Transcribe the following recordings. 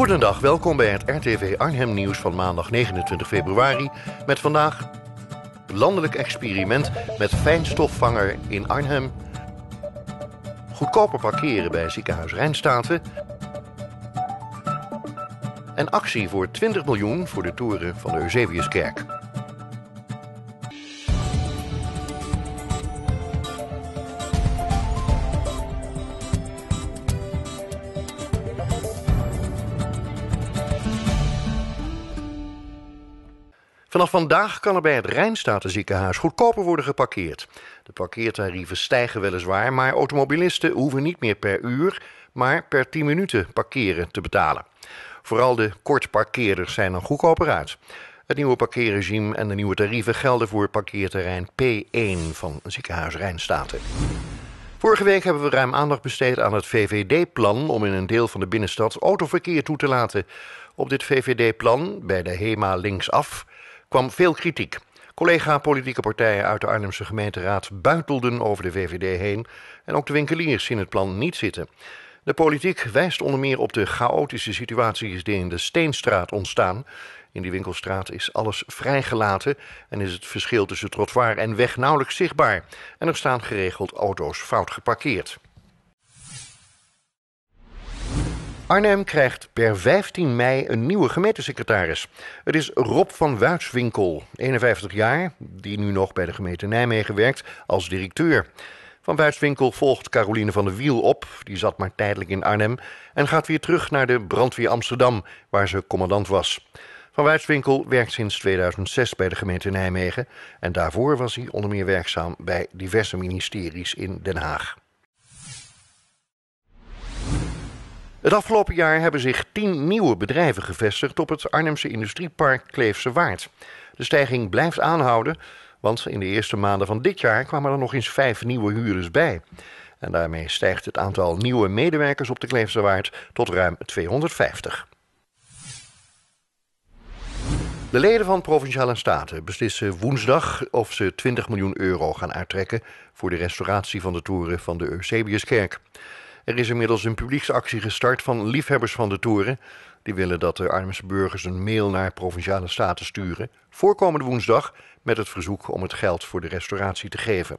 Goedendag, welkom bij het RTV Arnhem Nieuws van maandag 29 februari. Met vandaag landelijk experiment met fijnstofvanger in Arnhem. Goedkoper parkeren bij ziekenhuis Rijnstaten. En actie voor 20 miljoen voor de toeren van de Eusebiuskerk. Vanaf vandaag kan er bij het Rijnstatenziekenhuis goedkoper worden geparkeerd. De parkeertarieven stijgen weliswaar, maar automobilisten hoeven niet meer per uur, maar per 10 minuten parkeren te betalen. Vooral de kortparkeerders zijn dan goedkoper uit. Het nieuwe parkeerregime en de nieuwe tarieven gelden voor parkeerterrein P1 van ziekenhuis Rijnstaten. Vorige week hebben we ruim aandacht besteed aan het VVD-plan om in een deel van de binnenstad autoverkeer toe te laten. Op dit VVD-plan, bij de HEMA linksaf, kwam veel kritiek. Collega politieke partijen uit de Arnhemse gemeenteraad buitelden over de VVD heen en ook de winkeliers zien het plan niet zitten. De politiek wijst onder meer op de chaotische situaties die in de Steenstraat ontstaan. In die winkelstraat is alles vrijgelaten en is het verschil tussen trottoir en weg nauwelijks zichtbaar. En er staan geregeld auto's fout geparkeerd. Arnhem krijgt per 15 mei een nieuwe gemeentesecretaris. Het is Rob van Wuitswinkel, 51 jaar, die nu nog bij de gemeente Nijmegen werkt als directeur. Van Wuitswinkel volgt Caroline van der Wiel op, die zat maar tijdelijk in Arnhem, en gaat weer terug naar de brandweer Amsterdam, waar ze commandant was. Van Wuitswinkel werkt sinds 2006 bij de gemeente Nijmegen en daarvoor was hij onder meer werkzaam bij diverse ministeries in Den Haag. Het afgelopen jaar hebben zich tien nieuwe bedrijven gevestigd op het Arnhemse industriepark Kleefse Waard. De stijging blijft aanhouden, want in de eerste maanden van dit jaar kwamen er nog eens vijf nieuwe huurders bij. En daarmee stijgt het aantal nieuwe medewerkers op de Kleefse Waard tot ruim 250. De leden van Provinciale Staten beslissen woensdag of ze 20 miljoen euro gaan uittrekken voor de restauratie van de toren van de Eusebiuskerk. Er is inmiddels een publieksactie gestart van liefhebbers van de toeren. Die willen dat de Arnhemse burgers een mail naar Provinciale Staten sturen, voorkomende woensdag, met het verzoek om het geld voor de restauratie te geven.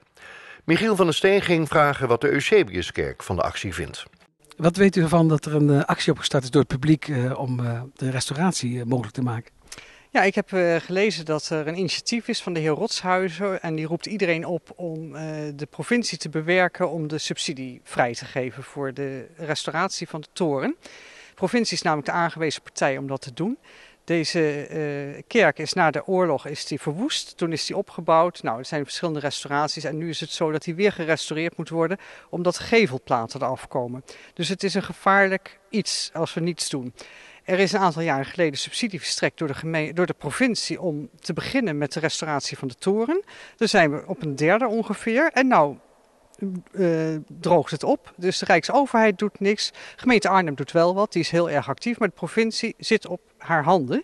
Michiel van der Steen ging vragen wat de Eusebiuskerk van de actie vindt. Wat weet u ervan dat er een eh, actie opgestart is door het publiek eh, om eh, de restauratie mogelijk te maken? Ja, ik heb eh, gelezen dat er een initiatief is van de heer Rotshuizen. En die roept iedereen op om eh, de provincie te bewerken om de subsidie vrij te geven voor de restauratie van de toren. De provincie is namelijk de aangewezen partij om dat te doen. Deze eh, kerk is na de oorlog is die verwoest, toen is die opgebouwd. Nou, er zijn verschillende restauraties en nu is het zo dat die weer gerestaureerd moet worden omdat gevelplaten eraf komen. Dus het is een gevaarlijk iets als we niets doen. Er is een aantal jaren geleden subsidie verstrekt door de, door de provincie om te beginnen met de restauratie van de toren. Daar zijn we op een derde ongeveer. En nou eh, droogt het op. Dus de Rijksoverheid doet niks. Gemeente Arnhem doet wel wat, die is heel erg actief. Maar de provincie zit op haar handen.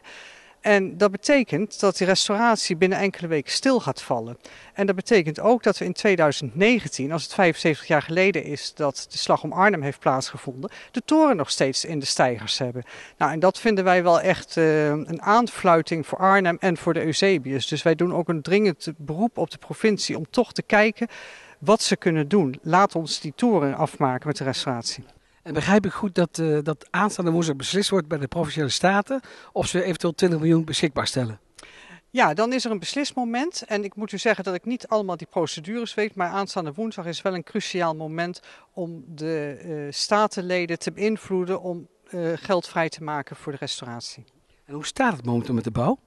En dat betekent dat die restauratie binnen enkele weken stil gaat vallen. En dat betekent ook dat we in 2019, als het 75 jaar geleden is dat de slag om Arnhem heeft plaatsgevonden, de toren nog steeds in de steigers hebben. Nou, en dat vinden wij wel echt eh, een aanfluiting voor Arnhem en voor de Eusebius. Dus wij doen ook een dringend beroep op de provincie om toch te kijken wat ze kunnen doen. Laat ons die toren afmaken met de restauratie. En begrijp ik goed dat, eh, dat aanstaande woensdag beslist wordt bij de Provinciale Staten of ze eventueel 20 miljoen beschikbaar stellen? Ja, dan is er een beslismoment. En ik moet u zeggen dat ik niet allemaal die procedures weet. Maar aanstaande woensdag is wel een cruciaal moment om de eh, statenleden te beïnvloeden om eh, geld vrij te maken voor de restauratie. En hoe staat het momenteel met de bouw?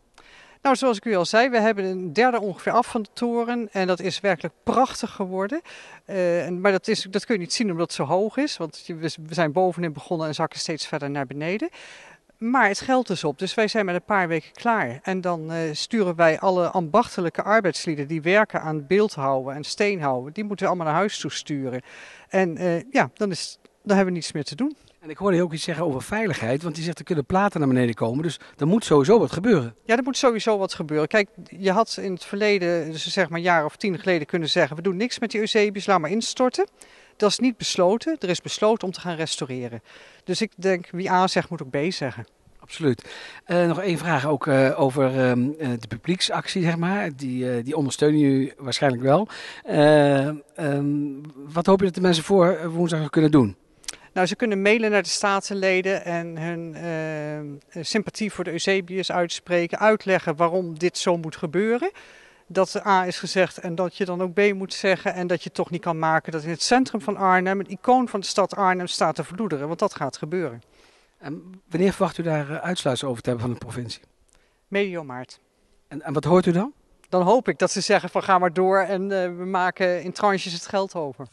Nou, zoals ik u al zei, we hebben een derde ongeveer af van de toren. En dat is werkelijk prachtig geworden. Eh, maar dat, is, dat kun je niet zien omdat het zo hoog is. Want we zijn bovenin begonnen en zakken steeds verder naar beneden. Maar het geld is op, dus wij zijn met een paar weken klaar. En dan eh, sturen wij alle ambachtelijke arbeidslieden die werken aan beeldhouden en steenhouden, die moeten we allemaal naar huis toe sturen. En eh, ja, dan, is, dan hebben we niets meer te doen. En ik hoorde je ook iets zeggen over veiligheid, want die zegt er kunnen platen naar beneden komen, dus er moet sowieso wat gebeuren. Ja, er moet sowieso wat gebeuren. Kijk, je had in het verleden, dus zeg maar een jaar of tien geleden, kunnen zeggen: we doen niks met die Eusebius, laat maar instorten. Dat is niet besloten, er is besloten om te gaan restaureren. Dus ik denk, wie A zegt, moet ook B zeggen. Absoluut. Eh, nog één vraag ook eh, over ehm, eh, de publieksactie, zeg maar. Die, die ondersteunen jullie waarschijnlijk wel. Ehm, wat hoop je dat de mensen voor woensdag kunnen doen? Nou, ze kunnen mailen naar de statenleden en hun eh, sympathie voor de Eusebius uitspreken, uitleggen waarom dit zo moet gebeuren. Dat A is gezegd en dat je dan ook B moet zeggen. En dat je toch niet kan maken dat in het centrum van Arnhem, een icoon van de stad Arnhem, staat te verloederen. Want dat gaat gebeuren. En wanneer verwacht u daar eh, uitsluitsel over te hebben van de provincie? Medio maart. En, en wat hoort u dan? Dan hoop ik dat ze zeggen van ga maar door en eh, we maken in tranches het geld over.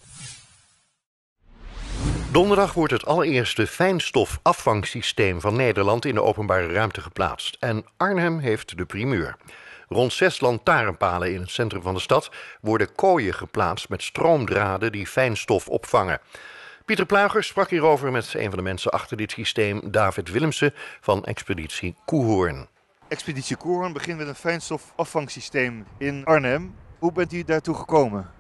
Donderdag wordt het allereerste fijnstofafvangsysteem van Nederland in de openbare ruimte geplaatst. En Arnhem heeft de primeur. Rond zes lantaarnpalen in het centrum van de stad worden kooien geplaatst met stroomdraden die fijnstof opvangen. Pieter Plager sprak hierover met een van de mensen achter dit systeem, David Willemsen van Expeditie Koehoorn. Expeditie Koehoorn begint met een fijnstofafvangsysteem in Arnhem. Hoe bent u daartoe gekomen?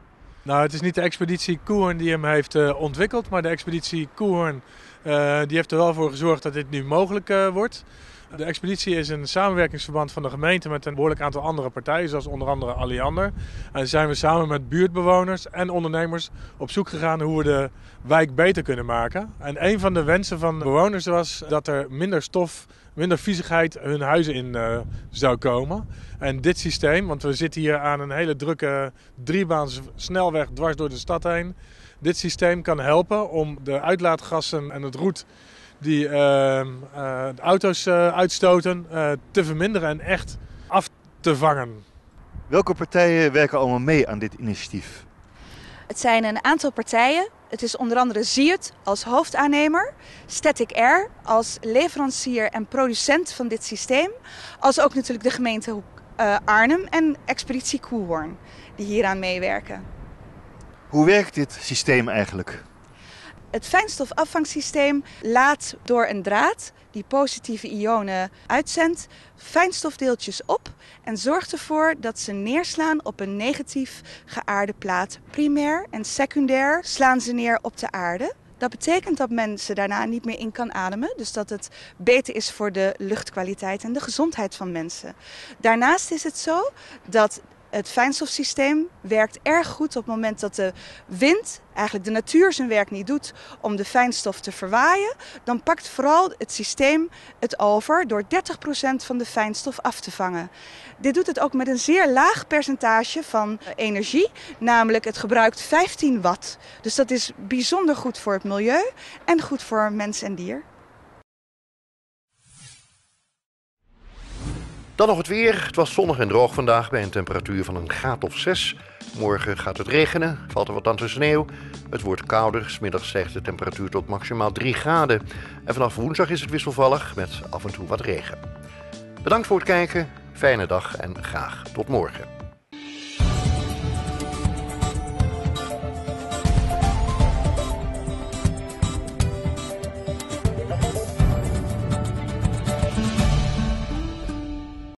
Nou, het is niet de expeditie Koern die hem heeft eh, ontwikkeld, maar de expeditie Koern eh, die heeft er wel voor gezorgd dat dit nu mogelijk eh, wordt. De expeditie is een samenwerkingsverband van de gemeente met een behoorlijk aantal andere partijen, zoals onder andere Alliander. En zijn we samen met buurtbewoners en ondernemers op zoek gegaan hoe we de wijk beter kunnen maken. En een van de wensen van de bewoners was dat er minder stof, minder viezigheid hun huizen in eh, zou komen. En dit systeem, want we zitten hier aan een hele drukke driebaans snelweg dwars door de stad heen. Dit systeem kan helpen om de uitlaatgassen en het roet die ehm, eh, de auto's eh, uitstoten eh, te verminderen en echt af te vangen. Welke partijen werken allemaal mee aan dit initiatief? Het zijn een aantal partijen. Het is onder andere Ziert als hoofdaannemer, Static Air als leverancier en producent van dit systeem, als ook natuurlijk de gemeente Arnhem en Expeditie Koelhoorn die hieraan meewerken. Hoe werkt dit systeem eigenlijk? Het fijnstofafvangsysteem laat door een draad die positieve ionen uitzendt, fijnstofdeeltjes op en zorgt ervoor dat ze neerslaan op een negatief geaarde plaat. Primair en secundair slaan ze neer op de aarde. Dat betekent dat mensen daarna niet meer in kan ademen. Dus dat het beter is voor de luchtkwaliteit en de gezondheid van mensen. Daarnaast is het zo dat het fijnstofsysteem werkt erg goed op het moment dat de wind, eigenlijk de natuur, zijn werk niet doet om de fijnstof te verwaaien. Dan pakt vooral het systeem het over door 30% van de fijnstof af te vangen. Dit doet het ook met een zeer laag percentage van energie, namelijk het gebruikt 15 watt. Dus dat is bijzonder goed voor het milieu en goed voor mens en dier. Dan nog het weer. Het was zonnig en droog vandaag bij een temperatuur van een graad of 6. Morgen gaat het regenen, valt er wat aan te sneeuw. Het wordt kouder, smiddags stijgt de temperatuur tot maximaal 3 graden. En vanaf woensdag is het wisselvallig met af en toe wat regen. Bedankt voor het kijken, fijne dag en graag tot morgen.